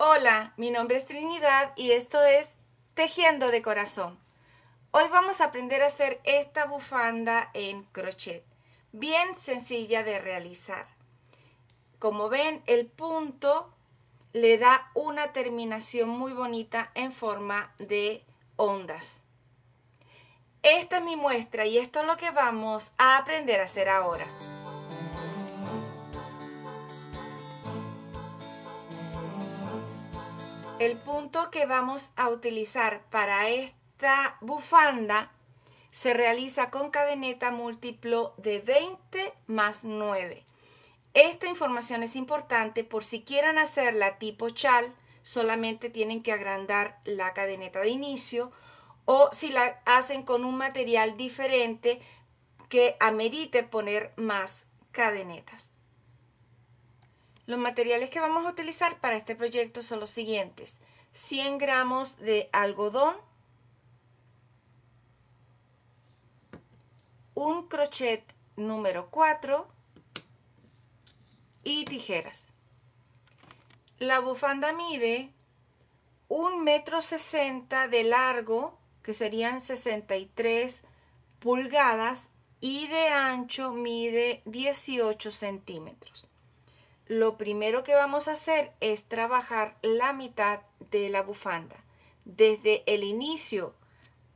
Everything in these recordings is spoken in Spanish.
Hola, mi nombre es Trinidad y esto es Tejiendo de Corazón. Hoy vamos a aprender a hacer esta bufanda en crochet, bien sencilla de realizar. Como ven, el punto le da una terminación muy bonita en forma de ondas. Esta es mi muestra y esto es lo que vamos a aprender a hacer ahora. el punto que vamos a utilizar para esta bufanda se realiza con cadeneta múltiplo de 20 más 9. Esta información es importante por si quieren hacerla tipo chal, solamente tienen que agrandar la cadeneta de inicio o si la hacen con un material diferente que amerite poner más cadenetas. Los materiales que vamos a utilizar para este proyecto son los siguientes. 100 gramos de algodón, un crochet número 4 y tijeras. La bufanda mide 1,60 metro de largo, que serían 63 pulgadas, y de ancho mide 18 centímetros lo primero que vamos a hacer es trabajar la mitad de la bufanda. Desde el inicio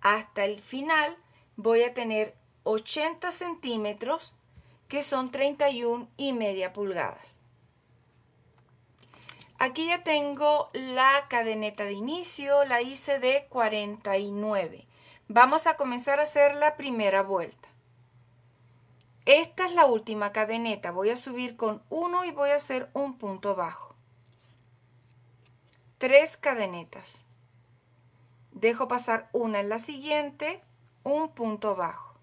hasta el final voy a tener 80 centímetros que son 31 y media pulgadas. Aquí ya tengo la cadeneta de inicio, la hice de 49. Vamos a comenzar a hacer la primera vuelta. Esta es la última cadeneta. Voy a subir con uno y voy a hacer un punto bajo. tres cadenetas. Dejo pasar una en la siguiente, un punto bajo.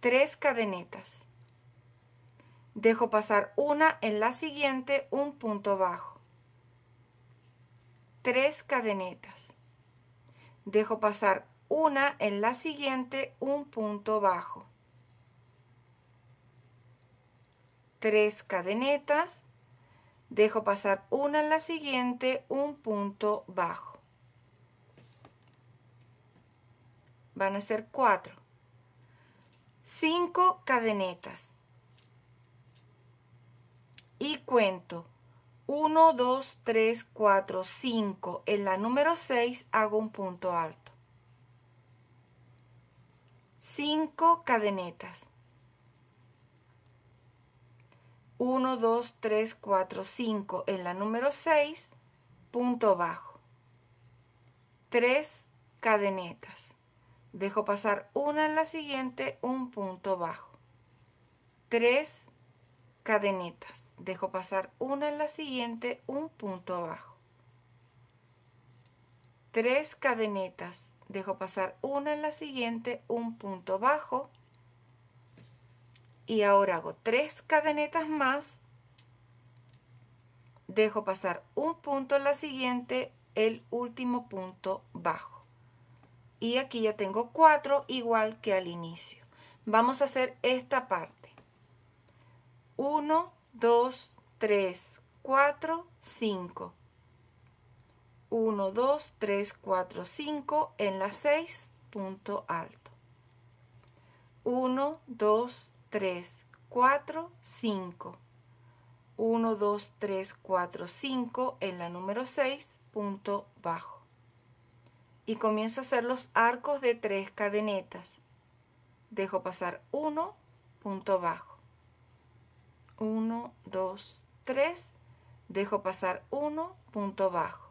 tres cadenetas. Dejo pasar una en la siguiente, un punto bajo. tres cadenetas. Dejo pasar una en la siguiente un punto bajo. Tres cadenetas, dejo pasar una en la siguiente un punto bajo. Van a ser cuatro. Cinco cadenetas. Y cuento Uno, dos, tres, cuatro, cinco. En la número seis hago un punto alto. 5 cadenetas. 1, 2, 3, 4, 5 en la número 6, punto bajo. 3 cadenetas. Dejo pasar una en la siguiente, un punto bajo. 3 cadenetas. Dejo pasar una en la siguiente, un punto bajo. 3 cadenetas dejo pasar una en la siguiente, un punto bajo y ahora hago tres cadenetas más, dejo pasar un punto en la siguiente, el último punto bajo. Y aquí ya tengo cuatro igual que al inicio. Vamos a hacer esta parte. 1, 2, 3, 4, 5. 1, 2, 3, 4, 5 en la 6, punto alto. 1, 2, 3, 4, 5. 1, 2, 3, 4, 5 en la número 6, punto bajo. Y comienzo a hacer los arcos de tres cadenetas. Dejo pasar 1, punto bajo. 1, 2, 3, dejo pasar 1, punto bajo.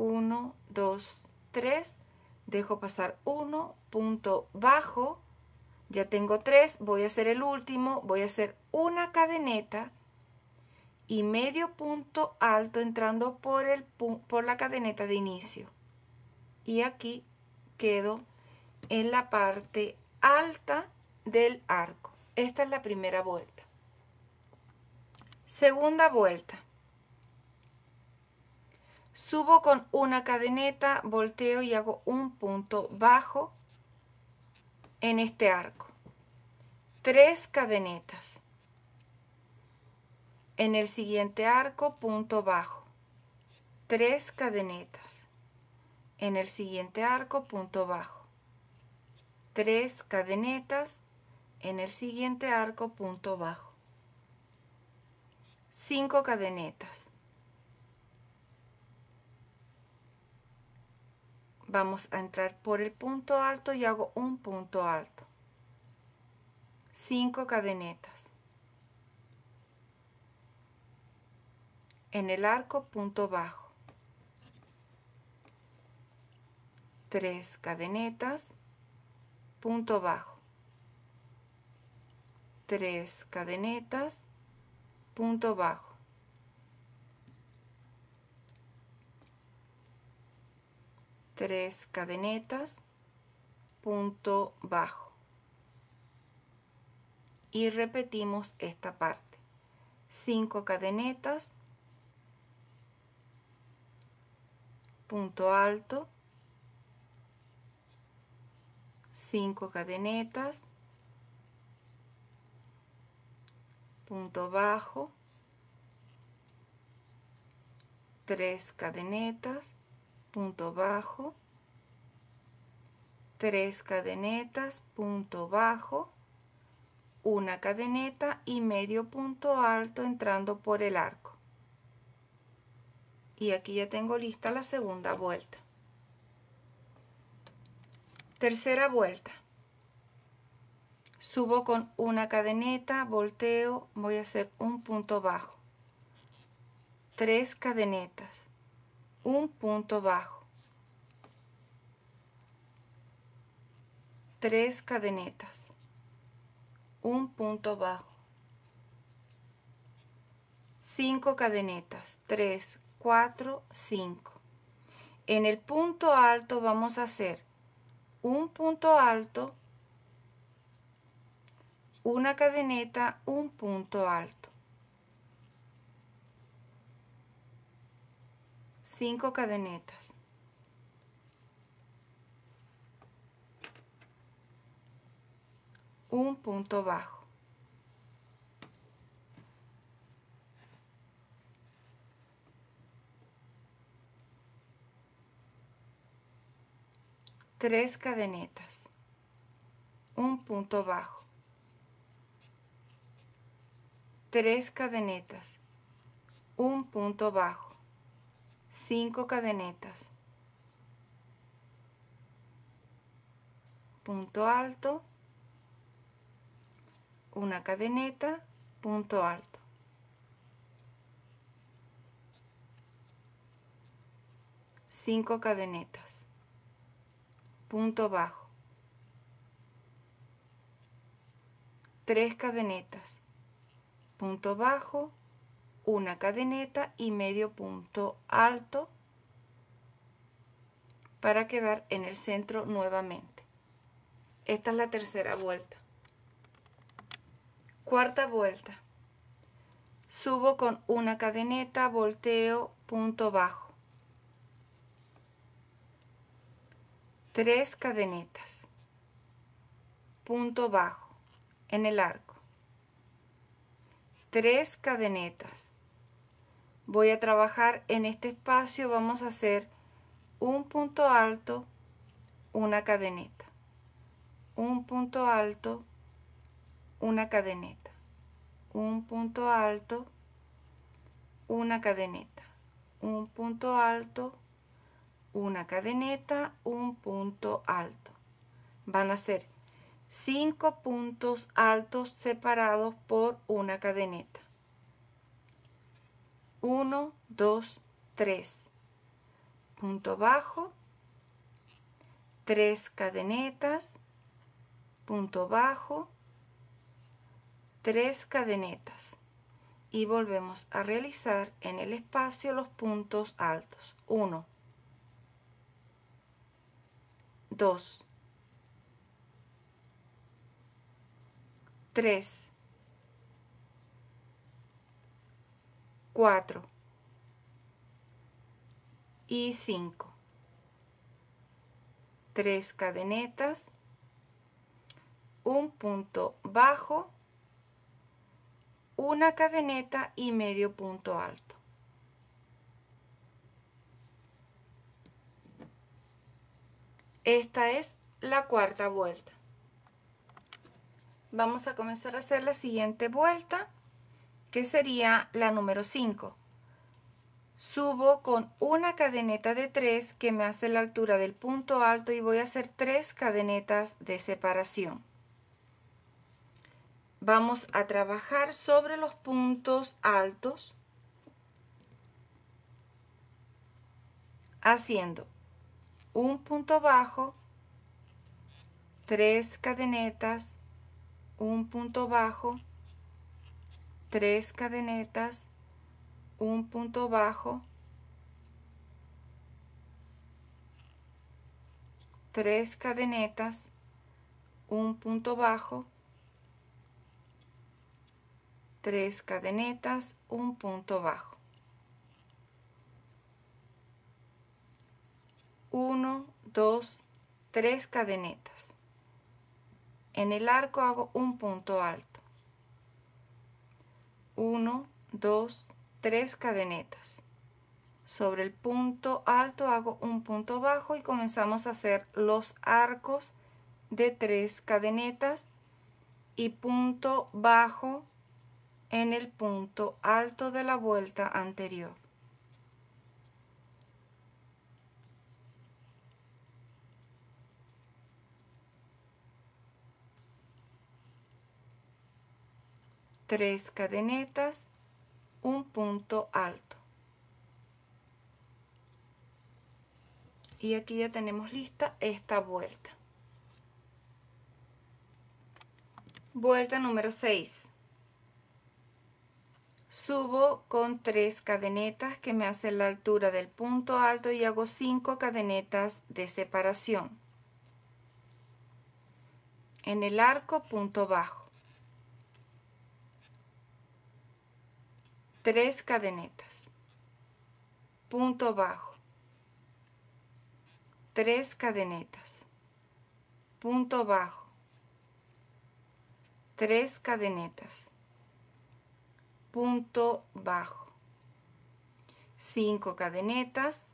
1, 2, 3, dejo pasar 1, punto bajo, ya tengo 3, voy a hacer el último, voy a hacer una cadeneta y medio punto alto entrando por, el, por la cadeneta de inicio. Y aquí quedo en la parte alta del arco. Esta es la primera vuelta. Segunda vuelta. Subo con una cadeneta, volteo y hago un punto bajo en este arco. Tres cadenetas. En el siguiente arco, punto bajo. Tres cadenetas. En el siguiente arco, punto bajo. Tres cadenetas. En el siguiente arco, punto bajo. Cinco cadenetas vamos a entrar por el punto alto y hago un punto alto 5 cadenetas en el arco punto bajo tres cadenetas punto bajo tres cadenetas punto bajo tres cadenetas, punto bajo. Y repetimos esta parte. Cinco cadenetas, punto alto, cinco cadenetas, punto bajo, tres cadenetas, punto bajo, tres cadenetas, punto bajo, una cadeneta y medio punto alto entrando por el arco. Y aquí ya tengo lista la segunda vuelta. Tercera vuelta. Subo con una cadeneta, volteo, voy a hacer un punto bajo. Tres cadenetas un punto bajo, tres cadenetas, un punto bajo, cinco cadenetas, tres, cuatro, cinco. En el punto alto vamos a hacer un punto alto, una cadeneta, un punto alto. cinco cadenetas un punto bajo tres cadenetas un punto bajo tres cadenetas un punto bajo 5 cadenetas. Punto alto, una cadeneta, punto alto. Cinco cadenetas. Punto bajo. Tres cadenetas. Punto bajo, una cadeneta y medio punto alto para quedar en el centro nuevamente. Esta es la tercera vuelta. Cuarta vuelta. Subo con una cadeneta, volteo, punto bajo. Tres cadenetas. Punto bajo en el arco. Tres cadenetas voy a trabajar en este espacio, vamos a hacer un punto alto, una cadeneta, un punto alto, una cadeneta, un punto alto, una cadeneta, un punto alto, una cadeneta, un punto alto. Van a ser cinco puntos altos separados por una cadeneta. 1, 2, 3. Punto bajo, 3 cadenetas, punto bajo, 3 cadenetas. Y volvemos a realizar en el espacio los puntos altos. 1, 2, 3, 4 y 5. tres cadenetas, un punto bajo, una cadeneta y medio punto alto. Esta es la cuarta vuelta. Vamos a comenzar a hacer la siguiente vuelta que sería la número 5. Subo con una cadeneta de 3 que me hace la altura del punto alto y voy a hacer tres cadenetas de separación. Vamos a trabajar sobre los puntos altos haciendo un punto bajo, tres cadenetas, un punto bajo, tres cadenetas, un punto bajo, tres cadenetas, un punto bajo, tres cadenetas, un punto bajo. uno, dos, tres cadenetas. En el arco hago un punto alto. 1, 2, 3 cadenetas. Sobre el punto alto hago un punto bajo y comenzamos a hacer los arcos de 3 cadenetas y punto bajo en el punto alto de la vuelta anterior. tres cadenetas, un punto alto. Y aquí ya tenemos lista esta vuelta. Vuelta número 6. Subo con tres cadenetas que me hacen la altura del punto alto y hago 5 cadenetas de separación. En el arco punto bajo. tres cadenetas, punto bajo, tres cadenetas, punto bajo, tres cadenetas, punto bajo, cinco cadenetas,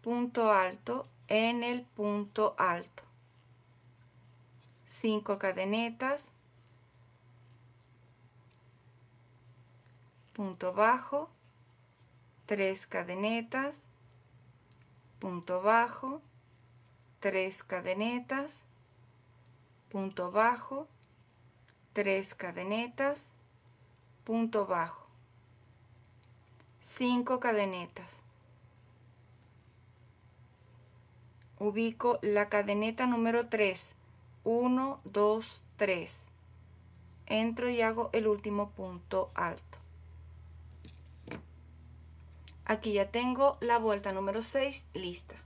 punto alto en el punto alto, cinco cadenetas, punto bajo, tres cadenetas, punto bajo, tres cadenetas, punto bajo, tres cadenetas, punto bajo, cinco cadenetas. Ubico la cadeneta número tres uno, dos, tres. Entro y hago el último punto alto. Aquí ya tengo la vuelta número 6 lista.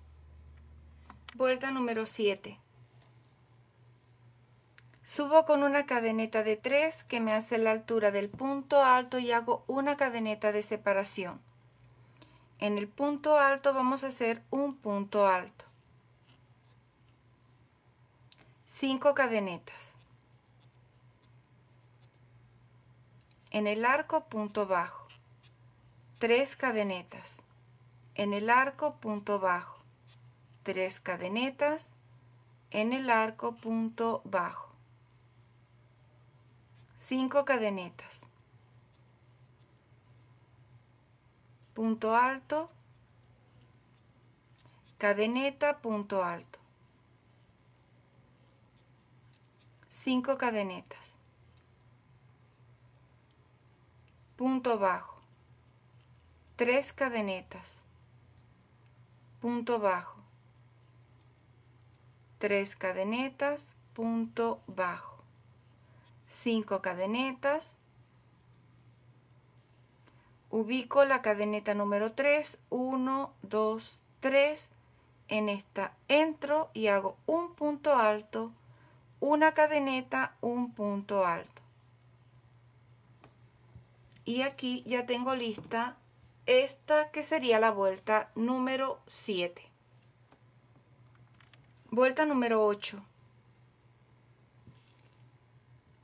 Vuelta número 7. Subo con una cadeneta de 3 que me hace la altura del punto alto y hago una cadeneta de separación. En el punto alto vamos a hacer un punto alto. 5 cadenetas. En el arco punto bajo tres cadenetas en el arco punto bajo tres cadenetas en el arco punto bajo cinco cadenetas punto alto cadeneta punto alto cinco cadenetas punto bajo tres cadenetas, punto bajo, tres cadenetas, punto bajo, 5 cadenetas, ubico la cadeneta número 3, 1, 2, 3, en esta entro y hago un punto alto, una cadeneta, un punto alto. Y aquí ya tengo lista esta que sería la vuelta número 7. Vuelta número 8.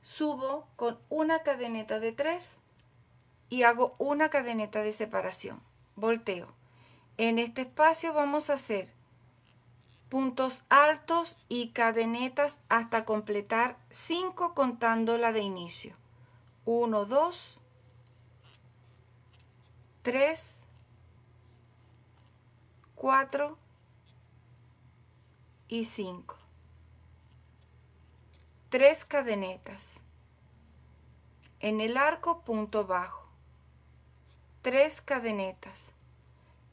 Subo con una cadeneta de 3 y hago una cadeneta de separación. Volteo. En este espacio vamos a hacer puntos altos y cadenetas hasta completar 5 contando la de inicio. 1, 2, 3, 4 y 5. Tres cadenetas. En el arco punto bajo. Tres cadenetas.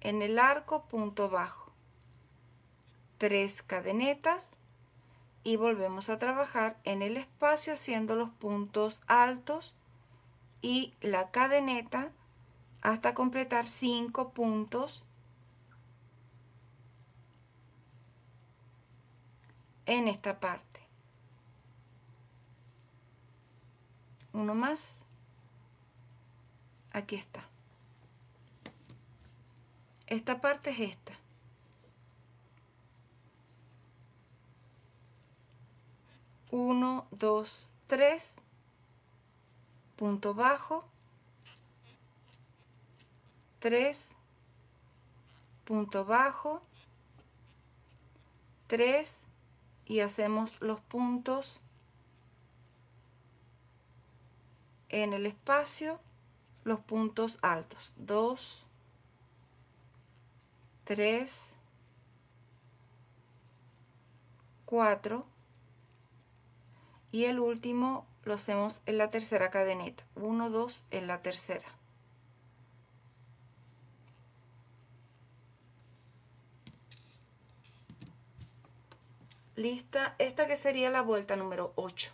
En el arco punto bajo. Tres cadenetas. Y volvemos a trabajar en el espacio haciendo los puntos altos y la cadeneta hasta completar cinco puntos en esta parte. Uno más. Aquí está. Esta parte es esta. Uno, dos, tres. Punto bajo. 3, punto bajo, 3 y hacemos los puntos en el espacio, los puntos altos, 2, 3, 4 y el último lo hacemos en la tercera cadeneta, 1, 2 en la tercera. lista esta que sería la vuelta número 8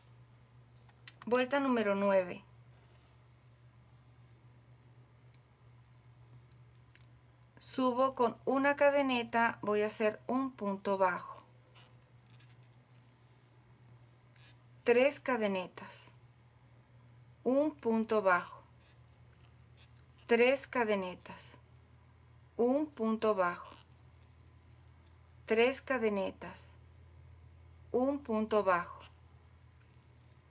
vuelta número 9 subo con una cadeneta voy a hacer un punto bajo tres cadenetas un punto bajo tres cadenetas un punto bajo tres cadenetas un punto bajo,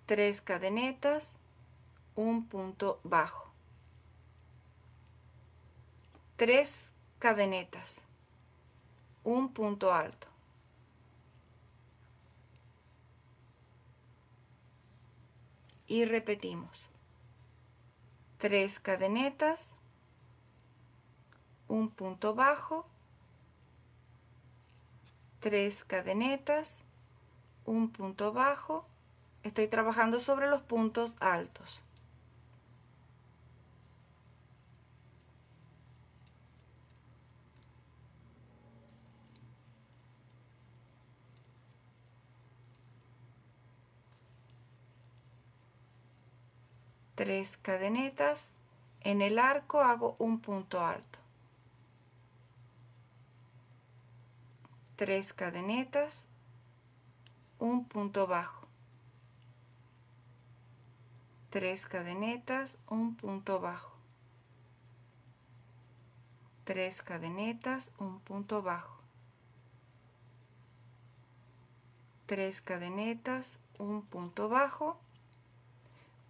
tres cadenetas, un punto bajo, tres cadenetas, un punto alto. Y repetimos. Tres cadenetas, un punto bajo, tres cadenetas, un punto bajo, estoy trabajando sobre los puntos altos. tres cadenetas, en el arco hago un punto alto, tres cadenetas, un punto bajo, tres cadenetas, un punto bajo, tres cadenetas, un punto bajo, tres cadenetas, un punto bajo,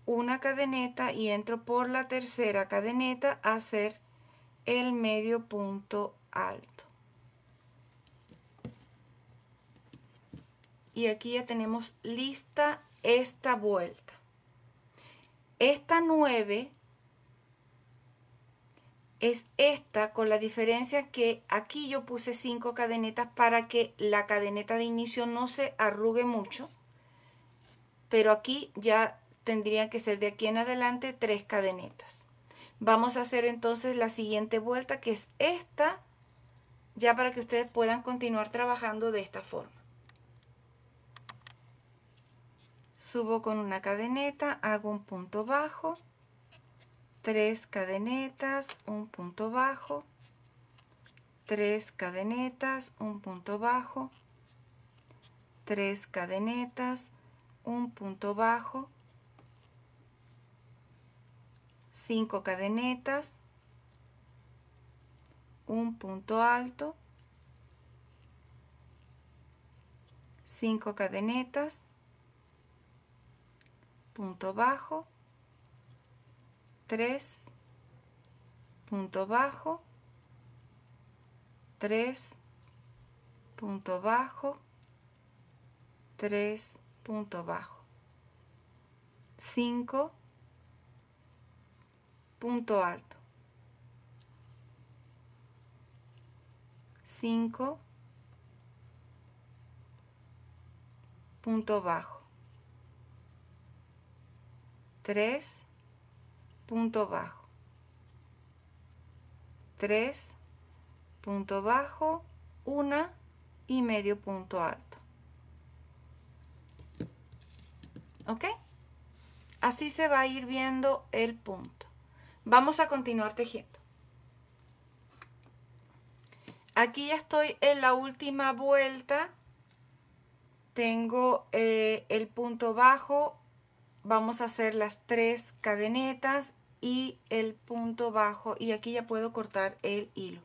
una cadeneta y entro por la tercera cadeneta a hacer el medio punto alto. y aquí ya tenemos lista esta vuelta. Esta 9 es esta con la diferencia que aquí yo puse 5 cadenetas para que la cadeneta de inicio no se arrugue mucho, pero aquí ya tendría que ser de aquí en adelante 3 cadenetas. Vamos a hacer entonces la siguiente vuelta que es esta, ya para que ustedes puedan continuar trabajando de esta forma. subo con una cadeneta, hago un punto bajo, tres cadenetas, un punto bajo, tres cadenetas, un punto bajo, tres cadenetas, un punto bajo, cinco cadenetas, un punto alto, cinco cadenetas, punto bajo, 3, punto bajo, 3, punto bajo, 3, punto bajo, 5, punto alto, 5, punto bajo. 3, punto bajo, 3, punto bajo, 1 y medio punto alto. ¿Ok? Así se va a ir viendo el punto. Vamos a continuar tejiendo. Aquí ya estoy en la última vuelta. Tengo eh, el punto bajo vamos a hacer las tres cadenetas y el punto bajo y aquí ya puedo cortar el hilo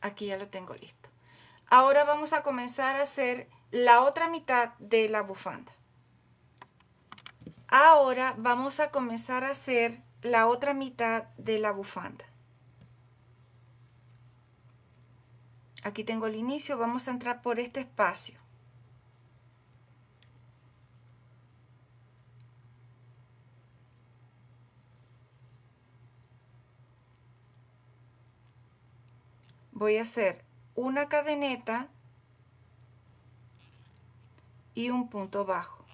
aquí ya lo tengo listo ahora vamos a comenzar a hacer la otra mitad de la bufanda ahora vamos a comenzar a hacer la otra mitad de la bufanda aquí tengo el inicio, vamos a entrar por este espacio. Voy a hacer una cadeneta y un punto bajo.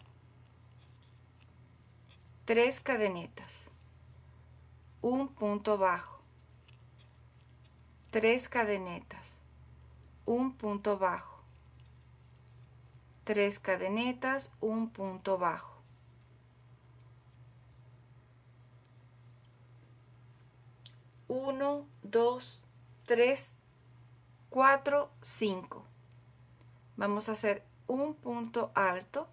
Tres cadenetas. Un punto bajo. Tres cadenetas un punto bajo. tres cadenetas, un punto bajo. Uno, dos, tres, cuatro, cinco. Vamos a hacer un punto alto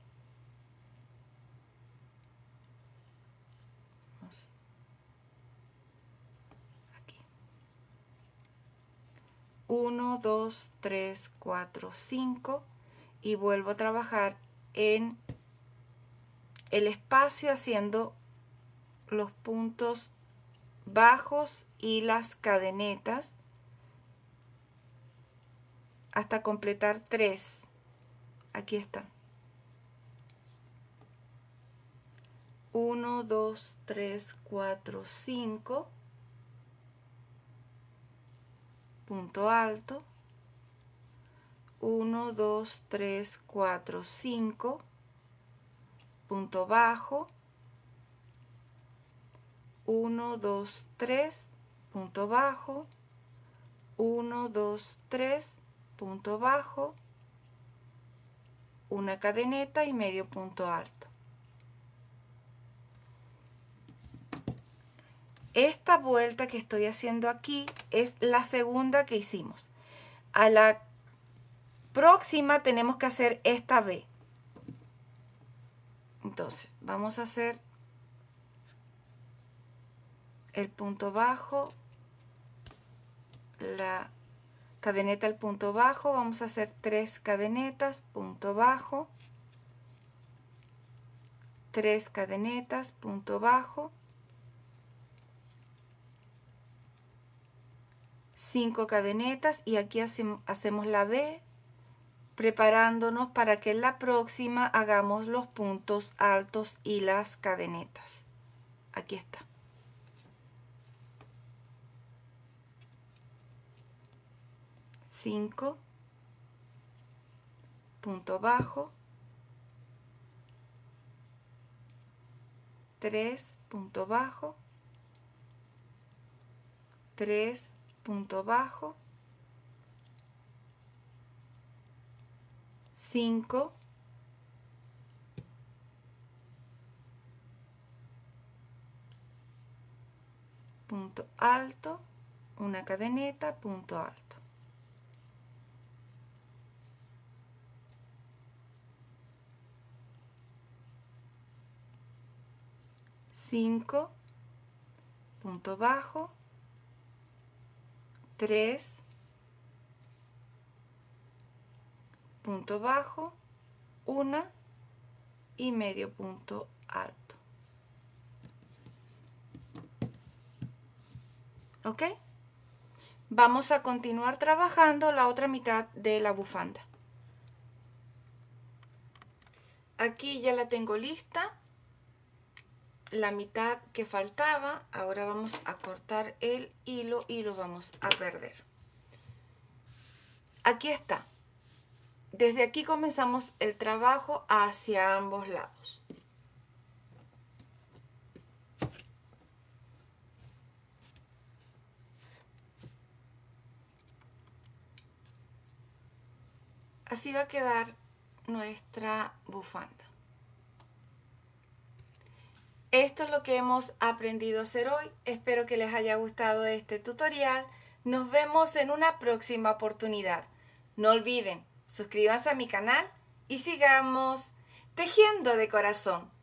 1, 2, 3, 4, 5 y vuelvo a trabajar en el espacio haciendo los puntos bajos y las cadenetas hasta completar 3 aquí está 1, 2, 3, 4, 5 punto alto, 1, 2, 3, 4, 5, punto bajo, 1, 2, 3, punto bajo, 1, 2, 3, punto bajo, una cadeneta y medio punto alto. Esta vuelta que estoy haciendo aquí es la segunda que hicimos. A la próxima tenemos que hacer esta B. Entonces, vamos a hacer el punto bajo, la cadeneta al punto bajo, vamos a hacer tres cadenetas, punto bajo, tres cadenetas, punto bajo, 5 cadenetas y aquí hacemos la B preparándonos para que en la próxima hagamos los puntos altos y las cadenetas. Aquí está. Cinco, punto bajo, tres, punto bajo, tres, punto bajo, 5, punto alto, una cadeneta, punto alto. Cinco, punto bajo, 3, punto bajo, una y medio punto alto. ¿Ok? Vamos a continuar trabajando la otra mitad de la bufanda. Aquí ya la tengo lista la mitad que faltaba, ahora vamos a cortar el hilo y lo vamos a perder. Aquí está. Desde aquí comenzamos el trabajo hacia ambos lados. Así va a quedar nuestra bufanda. es lo que hemos aprendido a hacer hoy. Espero que les haya gustado este tutorial. Nos vemos en una próxima oportunidad. No olviden, suscríbanse a mi canal y sigamos tejiendo de corazón.